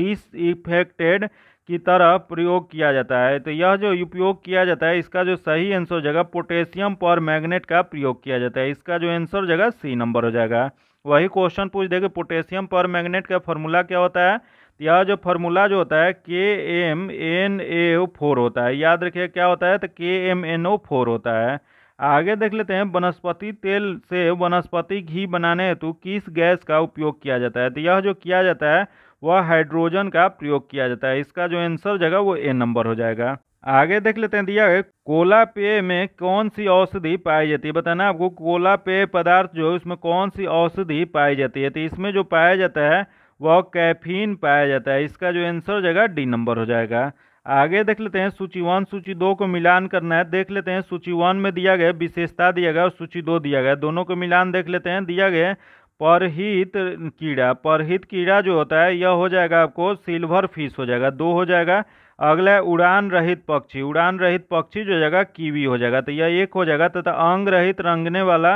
डिसइफेक्टेड की तरह प्रयोग किया जाता है तो यह जो उपयोग किया जाता है इसका जो सही आंसर जगह पोटेशियम पर मैग्नेट का प्रयोग किया जाता है इसका जो आंसर जगह सी नंबर हो जाएगा वही क्वेश्चन पूछ देगा पोटेशियम पर मैग्नेट का फॉर्मूला क्या होता है तो यह जो फॉर्मूला जो होता है के एम एन ए फोर होता है याद रखिए क्या होता है तो के एम एन ओ फोर होता है आगे देख लेते हैं वनस्पति तेल से वनस्पति घी बनाने हेतु किस गैस का उपयोग किया जाता है तो यह जो किया जाता है वह हाइड्रोजन का प्रयोग किया जाता है इसका जो आंसर जगह वो ए नंबर हो जाएगा आगे देख लेते हैं दिया है कोला पेय में कौन सी औषधि पाई जाती है बताना आपको कोला पेय पदार्थ जो है उसमें कौन सी औषधि पाई जाती है तो इसमें जो पाया जाता है वह कैफीन पाया जाता है इसका जो आंसर जगह डी नंबर हो जाएगा आगे देख लेते हैं सूची वन सूची दो को मिलान करना है देख लेते हैं सूची वन में दिया गया विशेषता दिया गया और सूची दो दिया गया दोनों को मिलान देख लेते हैं दिया गया परहित कीड़ा परहित कीड़ा जो होता है यह हो जाएगा आपको सिल्वर फिश हो जाएगा दो हो जाएगा अगला उड़ान रहित पक्षी उड़ान रहित पक्षी जो जाएगा कीवी हो जाएगा तो यह एक हो जाएगा तथा अंग रहित रंगने वाला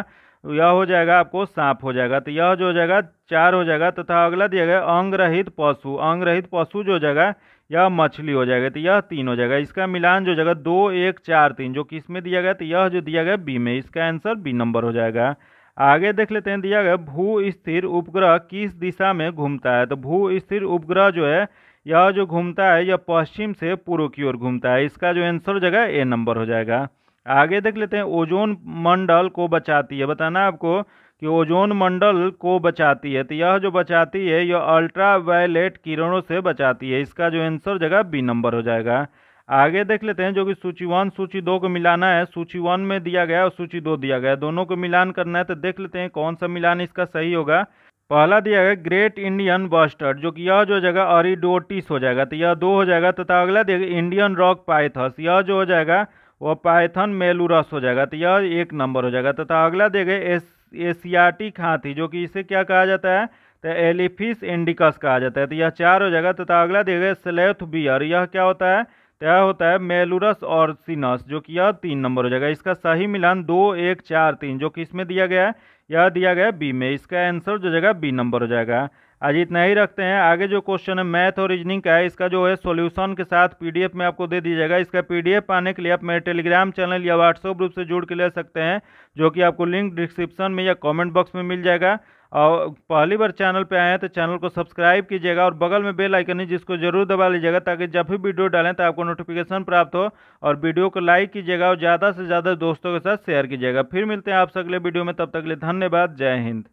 यह हो जाएगा आपको सांप हो जाएगा तो यह जो हो जाएगा चार हो जाएगा तथा अगला दिया गया अंग रहित पशु अंग रहित पशु जो हो जाएगा यह मछली हो जाएगा तो यह तीन हो जाएगा इसका मिलान जो जाएगा दो एक चार तीन जो किस में दिया गया तो यह जो दिया गया बी में इसका आंसर बी नंबर हो जाएगा आगे देख लेते हैं दिया गया भू स्थिर उपग्रह किस दिशा में घूमता है तो भू स्थिर उपग्रह जो है यह जो घूमता है यह पश्चिम से पूर्व की ओर घूमता है इसका जो आंसर हो जाएगा ए नंबर हो जाएगा आगे देख लेते हैं ओजोन मंडल को बचाती है बताना आपको कि ओजोन मंडल को बचाती है तो यह जो बचाती है यह अल्ट्रा वायलेट किरणों से बचाती है इसका जो आंसर जगह बी नंबर हो जाएगा आगे देख लेते हैं जो कि सूची वन सूची दो को मिलाना है सूची वन में दिया गया और सूची दो दिया गया दोनों को मिलान करना है तो देख लेते हैं कौन सा मिलान इसका सही होगा पहला दिया गया ग्रेट इंडियन बस्टर्ड जो कि यह जो हो जाएगा अरिडोटिस हो जाएगा तो यह दो हो जाएगा तथा अगला दिया इंडियन रॉक पाइथस यह जो हो जाएगा वह पाइथन मेलूरस हो जाएगा तो यह एक नंबर हो जाएगा तथा अगला दिया गया एस एशियाटिक हाथी जो कि इसे क्या कहा जाता है तो एलिफिस इंडिकस कहा जाता है तो यह चार हो जाएगा तथा अगला दिया गया स्लेथ बियर यह क्या होता है तय होता है मेलुरस और सिनस जो कि यह तीन नंबर हो जाएगा इसका सही मिलान दो एक चार तीन जो कि इसमें दिया गया है यह दिया गया है बी में इसका आंसर जो जाएगा बी नंबर हो जाएगा आज इतना ही रखते हैं आगे जो क्वेश्चन है मैथ और रीजनिंग का है इसका जो है सॉल्यूशन के साथ पीडीएफ में आपको दे दिया जाएगा इसका पीडीएफ पाने के लिए आप मेरे टेलीग्राम चैनल या व्हाट्सएप ग्रुप से जुड़ के ले सकते हैं जो कि आपको लिंक डिस्क्रिप्शन में या कमेंट बॉक्स में मिल जाएगा और पहली बार चैनल पे आए हैं तो चैनल को सब्सक्राइब कीजिएगा और बगल में बेल आइकन है जिसको जरूर दबा लीजिएगा ताकि जब भी वीडियो डालें तो आपको नोटिफिकेशन प्राप्त हो और वीडियो को लाइक कीजिएगा और ज़्यादा से ज़्यादा दोस्तों के साथ शेयर कीजिएगा फिर मिलते हैं आपसे अगले वीडियो में तब तक के लिए धन्यवाद जय हिंद